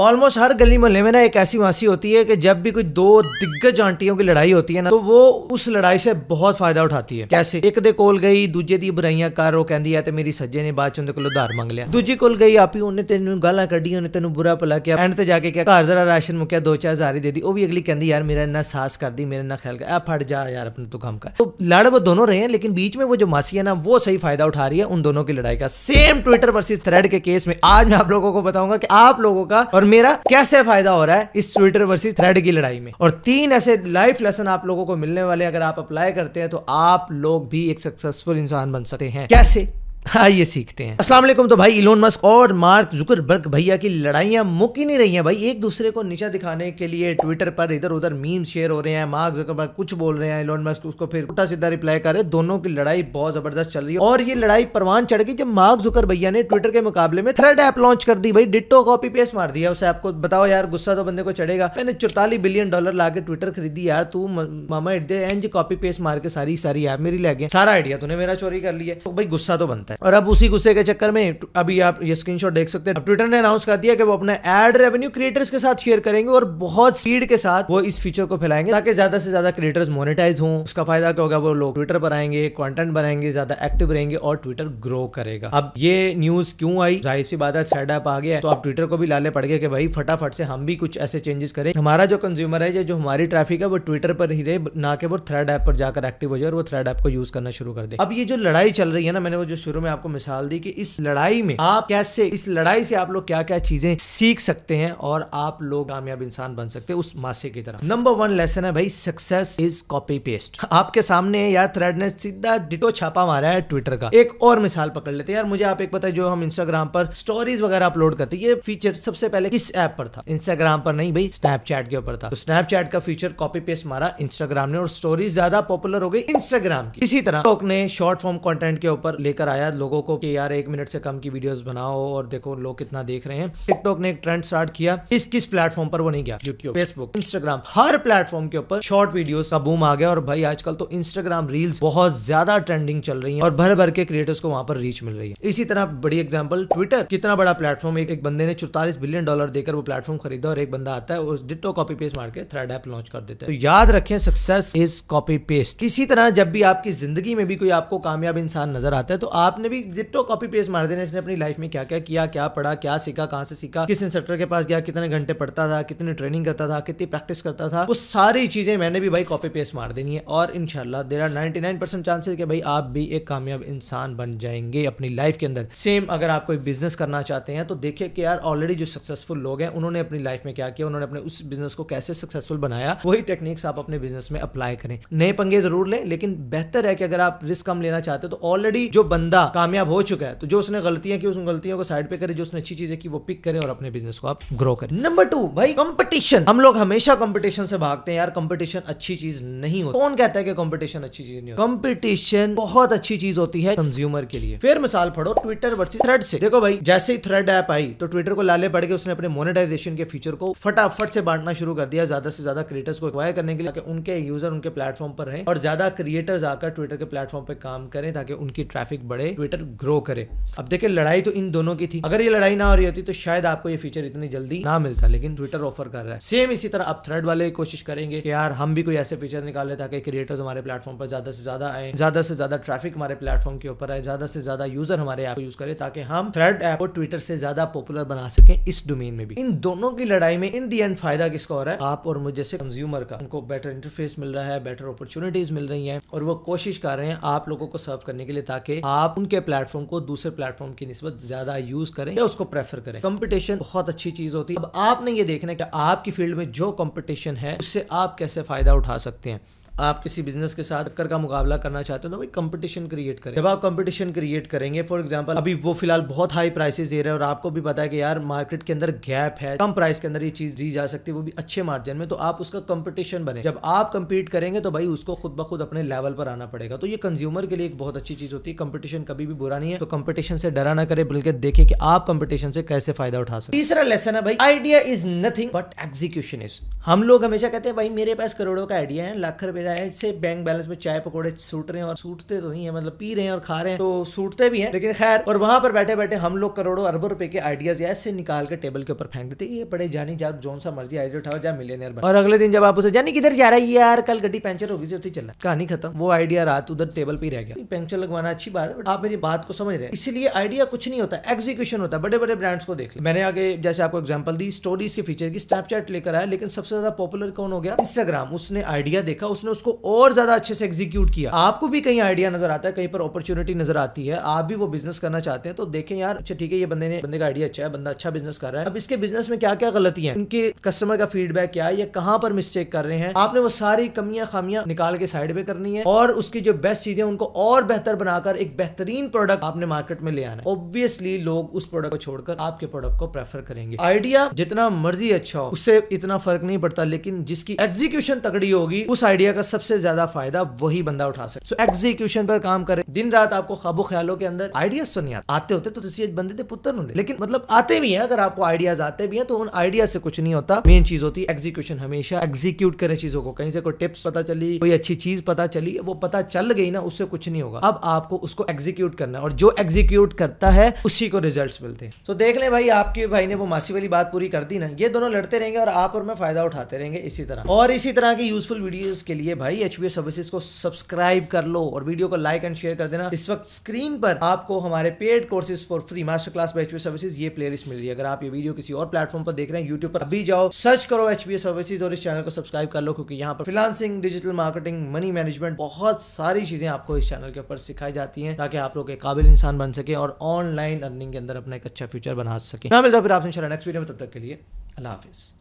almost हर गली मोहल्ले में ना एक ऐसी मासी होती है कि जब भी कोई दो दिग्गज आंटियों की लड़ाई होती है ना तो वो उस लड़ाई से बहुत फायदा उठाती है कैसे एक दे कोल गई दूजे दी बुराइयां कर वो कहती है ਤੇ ਮੇਰੀ ਸੱਜੇ ਨੇ ਬਾਅਦ ਚ ਉਹਦੇ ਕੋਲ ਉਧਾਰ ਮੰਗ ਲਿਆ ਦੂਜੀ ਕੋਲ ਗਈ ਆਪੀ ਉਹਨੇ ਤੈਨੂੰ ਗਾਲਾਂ ਕੱਢੀ ਉਹਨੇ ਤੈਨੂੰ ਬੁਰਾ ਭਲਾ ਕਿਹਾ ਐਂਡ ਤੇ ਜਾ ਕੇ ਕਿਹਾ ਘਰ ਜ਼ਰਾ ਰਾਸ਼ਨ ਮੁੱਕਿਆ 2-4000 ਹੀ ਦੇ ਦੀ ਉਹ ਵੀ ਅਗਲੀ ਕਹਿੰਦੀ ਯਾਰ ਮੇਰਾ ਇੰਨਾ ਸਾਸ ਕਰਦੀ ਮੇਰੇ ਨਾਲ ਖਿਆਲ ਕਰ ਆ ਫੜ ਜਾ ਯਾਰ ਆਪਣੇ ਤੂੰ तो लड़ वो दोनों रहे हैं लेकिन बीच में वो जो मासी है ना वो सही फायदा उठा रही है उन दोनों की लड़ाई का सेम ट्विटर वर्सेस थ्रेड के केस में आज मैं आप लोगों को बताऊंगा कि आप लोगों का और और मेरा कैसे फायदा हो रहा है इस ट्विटर वर्सेस थ्रेड की लड़ाई में और तीन ऐसे लाइफ लेसन आप लोगों को मिलने वाले अगर आप अप्लाई करते हैं तो आप लोग भी एक सक्सेसफुल इंसान बन सकते हैं कैसे हाँ ये सीखते हैं वालेकुम तो भाई इलोन मस्क और मार्क जुकरबर्ग भैया की लड़ाइयाँ मुक ही नहीं रही हैं भाई एक दूसरे को नीचा दिखाने के लिए ट्विटर पर इधर उधर मीम शेयर हो रहे हैं मार्क जुकरबर्ग कुछ बोल रहे हैं इलोन मस्क उसको फिर उल्टा सीधा रिप्लाई कर रहे दोनों की लड़ाई बहुत ज़बरदस्त चल रही है और ये लड़ाई परवान चढ़ गई जब मार्क जुकर भैया ने ट्विटर के मुकाबले में थ्रेड ऐप लॉन्च कर दी भाई डिटो कॉपी पेस्ट मार दिया उसे आपको बताओ यार गुस्सा तो बंदे को चढ़ेगा मैंने चौतालीस बिलियन डॉलर ला के ट्विटर खरीदी यार तू मामा एट दे एंड कॉपी पेस्ट मार के सारी सारी ऐप मेरी लगे सारा आइडिया तूने मेरा चोरी कर लिया तो भाई गुस्सा तो बनता जाता है और अब उसी गुस्से के चक्कर में अभी आप ये स्क्रीन देख सकते हैं ट्विटर ने अनाउंस कर दिया कि वो अपना एड रेवेन्यू क्रिएटर्स के साथ शेयर करेंगे और बहुत स्पीड के साथ वो इस फीचर को फैलाएंगे ताकि ज्यादा से ज्यादा क्रिएटर्स मोनिटाइज हों उसका फायदा क्या होगा वो लोग ट्विटर पर आएंगे कॉन्टेंट बनाएंगे ज्यादा एक्टिव रहेंगे और ट्विटर ग्रो करेगा अब ये न्यूज क्यों आई जाहिर सी बात है थ्रेड ऐप आ गया तो आप ट्विटर को भी लाले पड़ गए कि भाई फटाफट से हम भी कुछ ऐसे चेंजेस करें हमारा जो कंज्यूमर है जो हमारी ट्रैफिक है वो ट्विटर पर ही रहे ना कि वो थ्रेड ऐप पर जाकर एक्टिव हो जाए और वो थ्रेड ऐप को यूज करना शुरू कर दे अब ये जो लड़ाई चल रही है ना मैंने वो जो शुरू में आपको मिसाल दी कि इस लड़ाई में आप कैसे इस लड़ाई से आप लोग क्या क्या चीजें सीख सकते हैं और आप लोग कामयाब इंसान बन सकते हैं उस मासे की तरह नंबर वन लेसन है भाई सक्सेस इज कॉपी पेस्ट आपके सामने यार थ्रेड ने सीधा डिटो छापा मारा है ट्विटर का एक और मिसाल पकड़ लेते हैं यार मुझे आप एक पता है जो हम इंस्टाग्राम पर स्टोरीज वगैरह अपलोड करते ये फीचर सबसे पहले किस ऐप पर था इंस्टाग्राम पर नहीं भाई स्नैपचैट के ऊपर था तो स्नैपचैट का फीचर कॉपी पेस्ट मारा इंस्टाग्राम ने और स्टोरीज ज्यादा पॉपुलर हो गई इंस्टाग्राम की इसी तरह टॉक ने शॉर्ट फॉर्म कॉन्टेंट के ऊपर लेकर आया शायद लोगों को कि यार एक मिनट से कम की वीडियोस बनाओ और देखो लोग कितना देख रहे हैं टिकटॉक ने एक ट्रेंड स्टार्ट किया किस किस प्लेटफॉर्म पर वो नहीं गया यूट्यूब फेसबुक इंस्टाग्राम हर प्लेटफॉर्म के ऊपर शॉर्ट वीडियो का बूम आ गया और भाई आजकल तो इंस्टाग्राम रील्स बहुत ज्यादा ट्रेंडिंग चल रही है और भर भर के क्रिएटर्स को वहां पर रीच मिल रही है इसी तरह बड़ी एग्जाम्पल ट्विटर कितना बड़ा प्लेटफॉर्म एक, एक बंदे ने चौतालीस बिलियन डॉलर देकर वो प्लेटफॉर्म खरीदा और एक बंदा आता है उस डिटो कॉपी पेस्ट मार के थ्रेड ऐप लॉन्च कर देते हैं तो याद रखें सक्सेस इज कॉपी पेस्ट इसी तरह जब भी आपकी जिंदगी में भी कोई आपको कामयाब इंसान नजर आता है तो आपने आपने भी जितो कॉपी पेस्ट मार देना इसने अपनी लाइफ में क्या क्या किया क्या पढ़ा क्या सीखा कहाँ से सीखा किस इंस्ट्रक्टर के पास गया कितने घंटे पढ़ता था कितनी ट्रेनिंग करता था कितनी प्रैक्टिस करता था वो सारी चीजें मैंने भी भाई कॉपी पेस्ट मार देनी है और इनशाला there are ninety nine percent chances कि भाई आप भी एक कामयाब इंसान बन जाएंगे अपनी लाइफ के अंदर सेम अगर आप कोई बिजनेस करना चाहते हैं तो देखिए कि यार ऑलरेडी जो सक्सेसफुल लोग हैं उन्होंने अपनी लाइफ में क्या किया उन्होंने अपने उस बिजनेस को कैसे सक्सेसफुल बनाया वही टेक्निक्स आप अपने बिजनेस में अप्लाई करें नए पंगे जरूर लें लेकिन बेहतर है कि अगर आप रिस्क कम लेना चाहते हो तो ऑलरेडी जो बंदा कामयाब हो चुका है तो जो उसने गलतियां की उस गलतियों को साइड पे करे जो उसने अच्छी चीजें की वो पिक करें और अपने बिजनेस को आप ग्रो करें नंबर टू भाई कंपटीशन हम लोग हमेशा कंपटीशन से भागते हैं यार कंपटीशन अच्छी चीज नहीं होती कौन कहता है कि कंपटीशन अच्छी चीज नहीं होती कंपटीशन बहुत अच्छी चीज होती है कंज्यूमर के लिए फिर मिसाल पढ़ो ट्विटर वर्सेस थ्रेड से देखो भाई जैसे ही थ्रेड ऐप आई तो ट्विटर को लाले पड़ के उसने अपने मोनेटाइजेशन के फीचर को फटाफट से बांटना शुरू कर दिया ज्यादा से ज्यादा क्रिएटर्स को एक्वायर करने के लिए ताकि उनके यूजर उनके प्लेटफॉर्म पर रहे और ज्यादा क्रिएटर्स आकर ट्विटर के प्लेटफॉर्म पर काम करें ताकि उनकी ट्रैफिक बढ़े ट्विटर ग्रो करे अब देखिए लड़ाई तो इन दोनों की थी अगर ये लड़ाई ना हो रही होती तो शायद आपको ये फीचर इतनी जल्दी ना मिलता लेकिन ट्विटर ऑफर कर रहा है सेम इसी तरह अब थ्रेड वाले कोशिश करेंगे कि यार हम भी कोई ऐसे फीचर निकाले ताकि क्रिएटर्स हमारे प्लेटफॉर्म पर ज्यादा से ज्यादा आए ज्यादा से ज्यादा ट्रैफिक हमारे प्लेटफॉर्म के ऊपर आए ज्यादा से ज्यादा यूजर हमारे ऐप यूज करे ताकि हम थ्रेड ऐप को ट्विटर से ज्यादा पॉपुलर बना सके इस डोमेन में भी इन दोनों की लड़ाई में इन दी एंड फायदा किसका हो रहा है आप और मुझे से कंज्यूमर का उनको बेटर इंटरफेस मिल रहा है बेटर अपॉर्चुनिटीज मिल रही है और वो कोशिश कर रहे हैं आप लोगों को सर्व करने के लिए ताकि आप उनके के प्लेटफॉर्म को दूसरे प्लेटफॉर्म की नस्बत ज्यादा यूज करें या उसको प्रेफर करें कंपटीशन बहुत अच्छी चीज होती है अब आपने ये देखना कि आपकी फील्ड में जो कंपटीशन है उससे आप कैसे फायदा उठा सकते हैं आप किसी बिजनेस के साथ कर का मुकाबला करना चाहते हो तो भाई कंपटीशन क्रिएट करें जब आप कंपटीशन क्रिएट करेंगे फॉर एग्जांपल अभी वो फिलहाल बहुत हाई प्राइसेस दे रहे हैं और आपको भी पता है कि यार मार्केट के अंदर गैप है कम प्राइस के अंदर ये चीज दी जा सकती है वो भी अच्छे मार्जिन में तो आप उसका कंपटीशन बने जब आप कंपीट करेंगे तो भाई उसको खुद ब खुद अपने लेवल पर आना पड़ेगा तो ये कंज्यूमर के लिए एक बहुत अच्छी चीज होती है कंपटीशन कभी भी बुरा नहीं है तो कंपटीशन से डरा ना करे बल्कि देखें कि आप कंपटीशन से कैसे फायदा उठा सकते तीसरा लेसन है भाई idea is nothing but execution is हम लोग हमेशा कहते हैं भाई मेरे पास करोड़ों का आइडिया है लाख रुपए है इससे बैंक बैलेंस में चाय पकौड़े सूट रहे हैं और सूटते तो नहीं है मतलब पी रहे हैं और खा रहे हैं तो सूटते भी हैं लेकिन खैर और वहां पर बैठे बैठे हम लोग करोड़ों अरबों रुपए के आइडियाज ऐसे निकाल के टेबल के ऊपर फेंक देते ये बड़े जानी जाग जोन सा मर्जी आइडिया उठाओ जा मिले और अगले दिन जब आप उसे जानी किधर जा रहा है यार कल गड्डी पंचर होगी से उठी चला कहानी खत्म वो आइडिया रात उधर टेबल पर रह गया पंचर लगवाना अच्छी बात है बट आप मेरी बात को समझ रहे हैं इसलिए आइडिया कुछ नहीं होता एग्जीक्यूशन होता है बड़े बड़े ब्रांड्स को देख ले मैंने आगे जैसे आपको एग्जाम्पल दी स्टोरीज के फीचर की स्नैपचैट लेकर आया लेकिन सबसे ज्यादा पॉपुलर कौन हो गया इंस्टाग्राम उसने आइडिया देखा उसने उसको और ज्यादा अच्छे से एग्जीक्यूट किया आपको भी कहीं आइडिया नजर आता है कहीं पर अपॉर्चुनिटी नजर आती है आप भी वो बिजनेस करना चाहते हैं तो देखें यार अच्छा ठीक है ये बंदे ने बंदे का आइडिया अच्छा है बंदा अच्छा बिजनेस कर रहा है अब इसके बिजनेस में क्या क्या गलती है उनके कस्टमर का फीडबैक क्या है या कहाँ पर मिस्टेक कर रहे हैं आपने वो सारी कमियां खामियां निकाल के साइड पे करनी है और उसकी जो बेस्ट चीजें उनको और बेहतर बनाकर एक बेहतरीन बेहतरीन प्रोडक्ट आपने मार्केट में ले आना ऑब्वियसली लोग उस प्रोडक्ट को छोड़कर आपके प्रोडक्ट को प्रेफर करेंगे आइडिया जितना मर्जी अच्छा हो उससे इतना फर्क नहीं पड़ता लेकिन जिसकी एग्जीक्यूशन तगड़ी होगी उस आइडिया का सबसे ज्यादा फायदा वही बंदा उठा सकता सो एग्जीक्यूशन पर काम करें दिन रात आपको खाबो ख्यालों के अंदर आइडियाज तो नहीं आते आते होते तो तुम बंदे थे पुत्र होंगे लेकिन मतलब आते भी है अगर आपको आइडियाज आते भी है तो उन आइडिया से कुछ नहीं होता मेन चीज होती है एग्जीक्यूशन हमेशा एग्जीक्यूट करें चीजों को कहीं से कोई टिप्स पता चली कोई अच्छी चीज पता चली वो पता चल गई ना उससे कुछ नहीं होगा अब आपको उसको एग्जीक्यूट एग्जीक्यूट करना है और जो एग्जीक्यूट करता है उसी को रिजल्ट मिलते हैं तो देख लें भाई आपके भाई ने वो मासी वाली बात पूरी कर दी ना ये दोनों लड़ते रहेंगे और आप और मैं फायदा उठाते रहेंगे इसी तरह और इसी तरह की यूजफुल वीडियो के लिए भाई एच सर्विसेज को सब्सक्राइब कर लो और वीडियो को लाइक एंड शेयर कर देना इस वक्त स्क्रीन पर आपको हमारे paid courses for free master class H services ये प्ले मिल रही है अगर आप ये वीडियो किसी और प्लेटफॉर्म पर देख रहे हैं यूट्यूब पर अभी जाओ सर्च करो एच सर्विसेज और इस चैनल को सब्सक्राइब कर लो क्योंकि यहाँ पर freelancing digital marketing money management बहुत सारी चीजें आपको इस चैनल के ऊपर सिखाई जाती है ताकि आप आप लोग एक काबिल इंसान बन सके और ऑनलाइन अर्निंग के अंदर अपना एक अच्छा फ्यूचर बना सके ना मिलता फिर आपसे नेक्स्ट वीडियो में तब तक के लिए अल्लाह हाफिज़